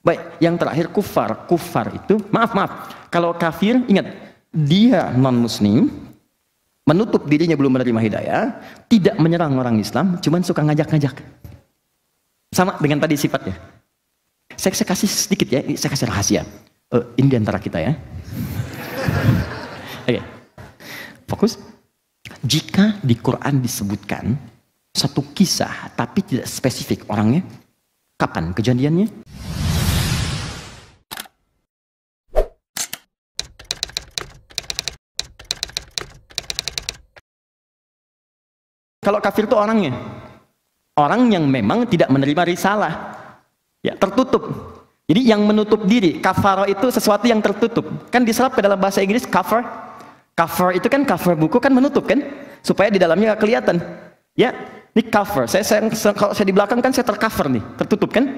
Baik, yang terakhir kufar. Kufar itu, maaf, maaf. Kalau kafir, ingat, dia non-muslim, menutup dirinya belum menerima hidayah, tidak menyerang orang Islam, cuman suka ngajak-ngajak. Sama dengan tadi sifatnya. Saya, saya kasih sedikit ya, saya kasih rahasia. Uh, ini antara kita ya. Oke, okay. fokus. Jika di Quran disebutkan satu kisah tapi tidak spesifik orangnya, kapan kejadiannya? kalau kafir itu orangnya. Orang yang memang tidak menerima risalah. Ya, tertutup. Jadi yang menutup diri, kafaro itu sesuatu yang tertutup. Kan diserap ke dalam bahasa Inggris cover. Cover itu kan cover buku kan menutup kan? Supaya di dalamnya gak kelihatan. Ya, ini cover. Saya, saya kalau saya di belakang kan saya tercover nih, tertutup kan?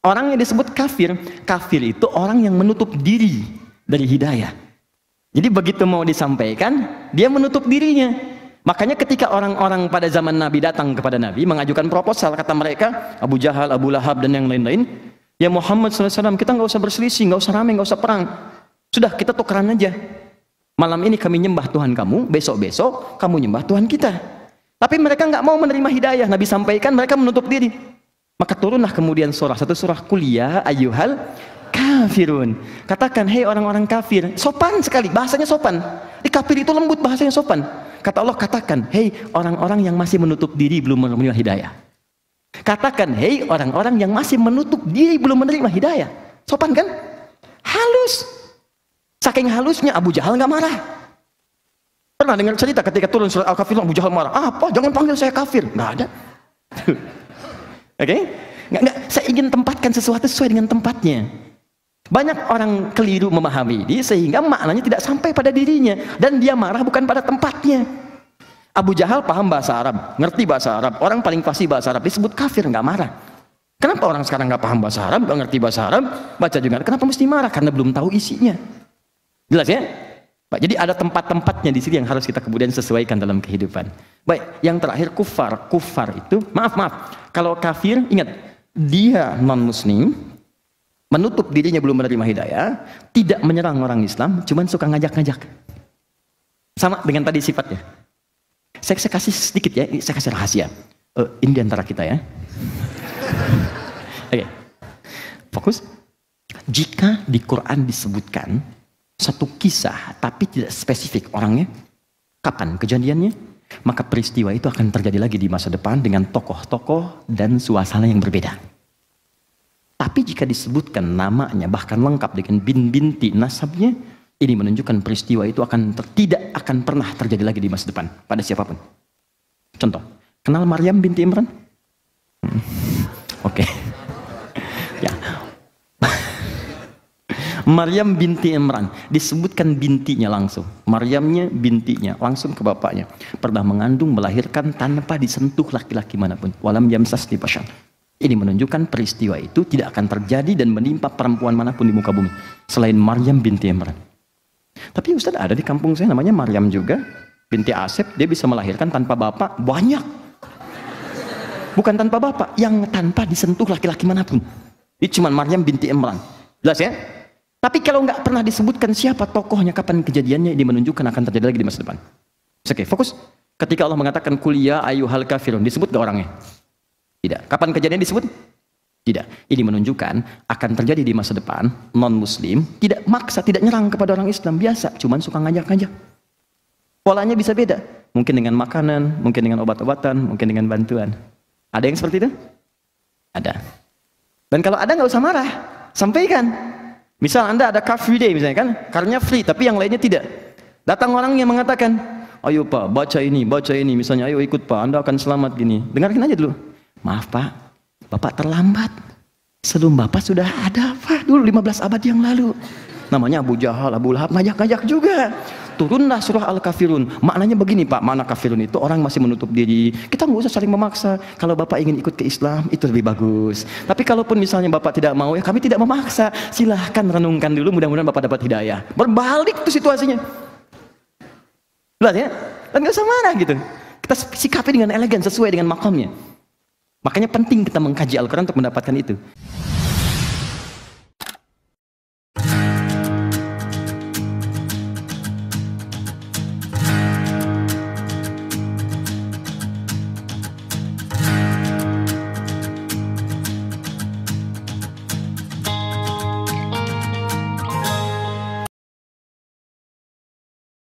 Orang yang disebut kafir, kafir itu orang yang menutup diri dari hidayah. Jadi begitu mau disampaikan, dia menutup dirinya. Makanya ketika orang-orang pada zaman Nabi datang kepada Nabi mengajukan proposal kata mereka Abu Jahal, Abu Lahab dan yang lain-lain, ya Muhammad SAW kita nggak usah berselisih, nggak usah ramai, nggak usah perang. Sudah kita tukeran aja. Malam ini kami nyembah Tuhan kamu, besok-besok kamu nyembah Tuhan kita. Tapi mereka nggak mau menerima hidayah. Nabi sampaikan mereka menutup diri. Maka turunlah kemudian surah satu surah kuliah ya ayuhal kafirun. Katakan, hei orang-orang kafir, sopan sekali bahasanya sopan. Di kafir itu lembut bahasanya sopan. Kata Allah katakan, hei orang-orang yang masih menutup diri belum menerima hidayah. Katakan, hei orang-orang yang masih menutup diri belum menerima hidayah. Sopan kan? Halus. Saking halusnya Abu Jahal nggak marah. Pernah dengar cerita ketika turun surat al Kafir Abu Jahal marah. Apa? Jangan panggil saya kafir. Nggak ada. Oke? Okay? Nggak, nggak. Saya ingin tempatkan sesuatu sesuai dengan tempatnya. Banyak orang keliru memahami ini sehingga maknanya tidak sampai pada dirinya dan dia marah bukan pada tempatnya. Abu Jahal paham bahasa Arab, ngerti bahasa Arab, orang paling pasti bahasa Arab disebut kafir nggak marah. Kenapa orang sekarang nggak paham bahasa Arab, nggak ngerti bahasa Arab, baca juga kenapa mesti marah karena belum tahu isinya. Jelas ya? Pak, jadi ada tempat-tempatnya di sini yang harus kita kemudian sesuaikan dalam kehidupan. Baik, yang terakhir kufar. Kufar itu, maaf maaf. Kalau kafir ingat dia non muslim, menutup dirinya belum menerima hidayah, tidak menyerang orang Islam, cuman suka ngajak-ngajak. Sama dengan tadi sifatnya. Saya, saya kasih sedikit ya, saya kasih rahasia. Uh, ini antara kita ya. Oke, okay. fokus. Jika di Quran disebutkan satu kisah tapi tidak spesifik orangnya, kapan kejadiannya, maka peristiwa itu akan terjadi lagi di masa depan dengan tokoh-tokoh dan suasana yang berbeda. Tapi jika disebutkan namanya bahkan lengkap dengan bin binti nasabnya, ini menunjukkan peristiwa itu akan ter, tidak akan pernah terjadi lagi di masa depan pada siapapun. Contoh, kenal Maryam binti Imran? Hmm. Oke. Okay. ya. Maryam binti Imran disebutkan bintinya langsung. Maryamnya bintinya langsung ke bapaknya. Pernah mengandung melahirkan tanpa disentuh laki-laki manapun. Walam yamsas di ini menunjukkan peristiwa itu tidak akan terjadi dan menimpa perempuan manapun di muka bumi. Selain Maryam binti Imran. Tapi Ustadz ada di kampung saya namanya Maryam juga. Binti Asep, dia bisa melahirkan tanpa bapak. Banyak. Bukan tanpa bapak, yang tanpa disentuh laki-laki manapun. Ini cuma Maryam binti Imran. Jelas ya? Tapi kalau nggak pernah disebutkan siapa tokohnya, kapan kejadiannya, ini menunjukkan akan terjadi lagi di masa depan. Oke, fokus. Ketika Allah mengatakan kuliah ya ayuhal kafirun, disebut gak orangnya? Tidak. Kapan kejadian disebut? Tidak. Ini menunjukkan akan terjadi di masa depan non-muslim tidak maksa, tidak nyerang kepada orang Islam biasa, cuman suka ngajak-ngajak. Polanya bisa beda. Mungkin dengan makanan, mungkin dengan obat-obatan, mungkin dengan bantuan. Ada yang seperti itu? Ada. Dan kalau ada nggak usah marah, sampaikan. Misal Anda ada car free day misalnya kan, karnya free tapi yang lainnya tidak. Datang orang yang mengatakan, ayo Pak baca ini, baca ini, misalnya ayo ikut Pak, Anda akan selamat gini. Dengarkan aja dulu maaf Pak, Bapak terlambat. Sebelum Bapak sudah ada Pak dulu 15 abad yang lalu. Namanya Abu Jahal, Abu Lahab, ngajak-ngajak juga. Turunlah surah Al-Kafirun. Maknanya begini Pak, mana kafirun itu orang masih menutup diri. Kita nggak usah saling memaksa. Kalau Bapak ingin ikut ke Islam, itu lebih bagus. Tapi kalaupun misalnya Bapak tidak mau, ya kami tidak memaksa. Silahkan renungkan dulu, mudah-mudahan Bapak dapat hidayah. Berbalik tuh situasinya. Lihat ya? Dan nggak usah marah gitu. Kita sikapi dengan elegan, sesuai dengan makamnya. Makanya penting kita mengkaji Al-Quran untuk mendapatkan itu.